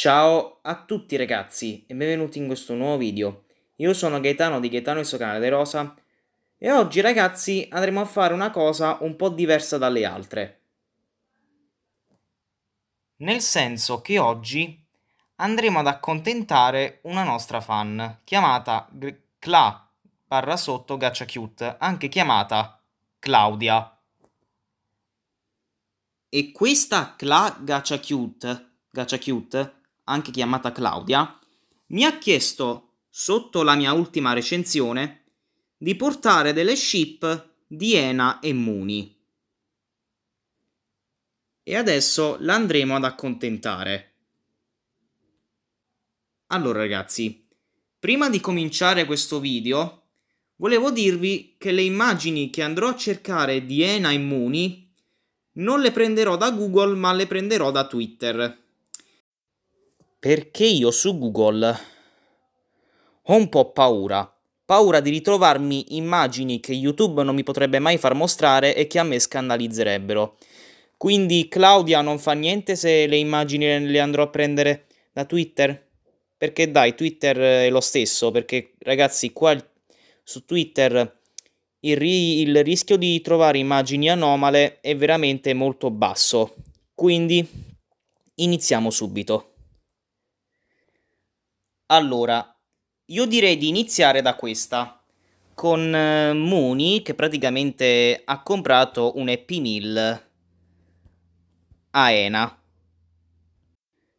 Ciao a tutti ragazzi e benvenuti in questo nuovo video. Io sono Gaetano di Gaetano e il suo canale De Rosa e oggi ragazzi andremo a fare una cosa un po' diversa dalle altre. Nel senso che oggi andremo ad accontentare una nostra fan chiamata Cla barra sotto Gaccia Cute, anche chiamata Claudia. E questa Cla Gaccia Cute, Gaccia Cute anche chiamata Claudia, mi ha chiesto, sotto la mia ultima recensione, di portare delle ship di Ena e Muni. E adesso l'andremo ad accontentare. Allora ragazzi, prima di cominciare questo video, volevo dirvi che le immagini che andrò a cercare di Ena e Muni non le prenderò da Google ma le prenderò da Twitter. Perché io su Google ho un po' paura. Paura di ritrovarmi immagini che YouTube non mi potrebbe mai far mostrare e che a me scandalizzerebbero. Quindi Claudia non fa niente se le immagini le andrò a prendere da Twitter? Perché dai, Twitter è lo stesso, perché ragazzi qua su Twitter il, ri- il rischio di trovare immagini anomale è veramente molto basso. Quindi iniziamo subito. Allora, io direi di iniziare da questa, con eh, Mooney che praticamente ha comprato un Happy Meal a Ena.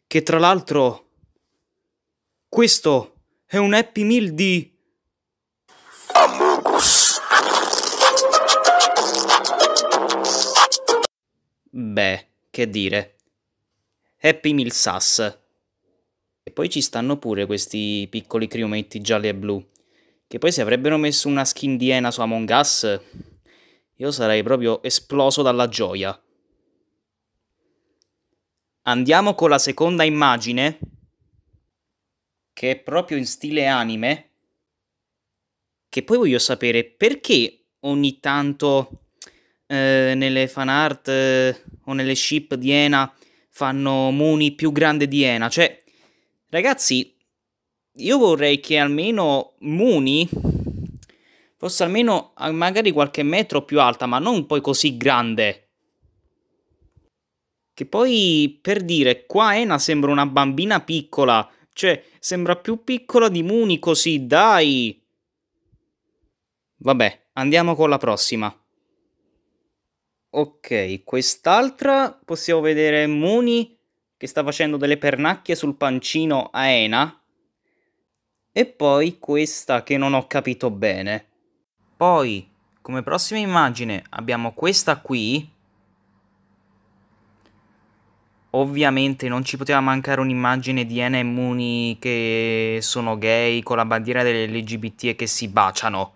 Che tra l'altro, questo è un Happy Meal di... Amogus. Beh, che dire. Happy Meal Sass. E poi ci stanno pure questi piccoli criometti gialli e blu, che poi se avrebbero messo una skin di Ena su Among Us, io sarei proprio esploso dalla gioia. Andiamo con la seconda immagine, che è proprio in stile anime, che poi voglio sapere perché ogni tanto eh, nelle fan art eh, o nelle ship di Ena fanno Muni più grande di Ena, cioè Ragazzi, io vorrei che almeno Muni fosse almeno magari qualche metro più alta, ma non poi così grande. Che poi, per dire, qua Ena sembra una bambina piccola, cioè sembra più piccola di Muni così, dai! Vabbè, andiamo con la prossima. Ok, quest'altra possiamo vedere Muni che sta facendo delle pernacchie sul pancino a Ena. E poi questa che non ho capito bene. Poi, come prossima immagine, abbiamo questa qui. Ovviamente non ci poteva mancare un'immagine di Ena e Muni che sono gay con la bandiera delle LGBT e che si baciano.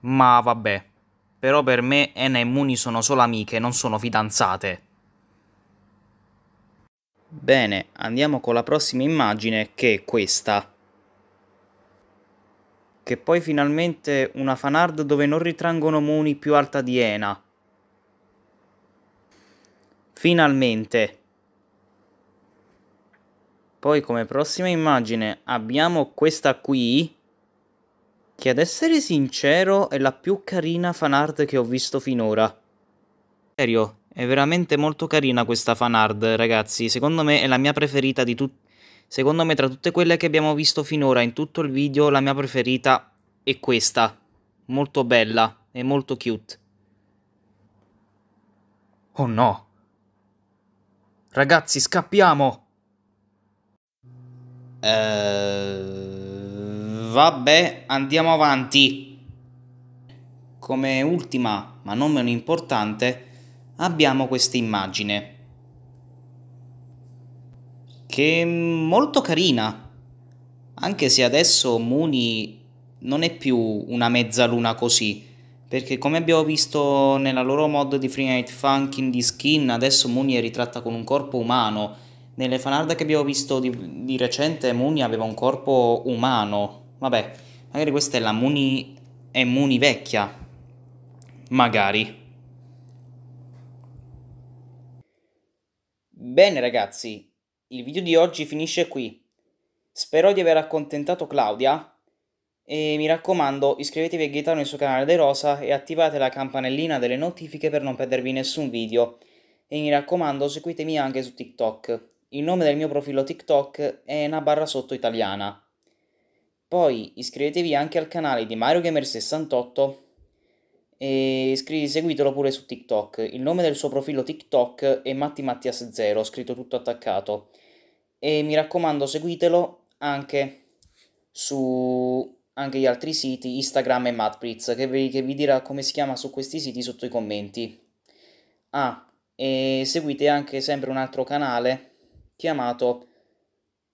Ma vabbè. Però per me Ena e Muni sono solo amiche, non sono fidanzate. Bene, andiamo con la prossima immagine che è questa. Che poi finalmente una fanard dove non ritrangono Muni più alta di Ena. Finalmente. Poi come prossima immagine abbiamo questa qui. Che ad essere sincero è la più carina fanart che ho visto finora. Serio, è veramente molto carina questa fanard, ragazzi. Secondo me è la mia preferita di tutti. Secondo me tra tutte quelle che abbiamo visto finora in tutto il video, la mia preferita è questa. Molto bella e molto cute. Oh no! Ragazzi, scappiamo! Uh, vabbè, andiamo avanti. Come ultima, ma non meno importante, abbiamo questa immagine che è molto carina, anche se adesso Muni non è più una mezzaluna così, perché come abbiamo visto nella loro mod di Free Night Funk in Skin, adesso Muni è ritratta con un corpo umano. Nelle fanart che abbiamo visto di, di recente Muni aveva un corpo umano. Vabbè, magari questa è la Muni... è Muni vecchia. Magari. Bene ragazzi, il video di oggi finisce qui. Spero di aver accontentato Claudia e mi raccomando iscrivetevi a Gaetano nel suo canale De Rosa e attivate la campanellina delle notifiche per non perdervi nessun video. E mi raccomando seguitemi anche su TikTok. Il nome del mio profilo TikTok è una barra sotto italiana. Poi iscrivetevi anche al canale di MarioGamer68 e scri- seguitelo pure su TikTok. Il nome del suo profilo TikTok è Matti Mattias 0 scritto tutto attaccato. E mi raccomando, seguitelo anche su anche gli altri siti, Instagram e Matpritz, che vi, che vi dirà come si chiama su questi siti sotto i commenti. Ah, e seguite anche sempre un altro canale chiamato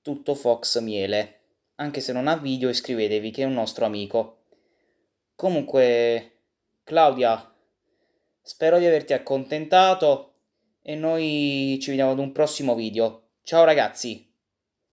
Tutto Fox Miele. Anche se non ha video, iscrivetevi, che è un nostro amico. Comunque Claudia, spero di averti accontentato e noi ci vediamo ad un prossimo video. Ciao ragazzi!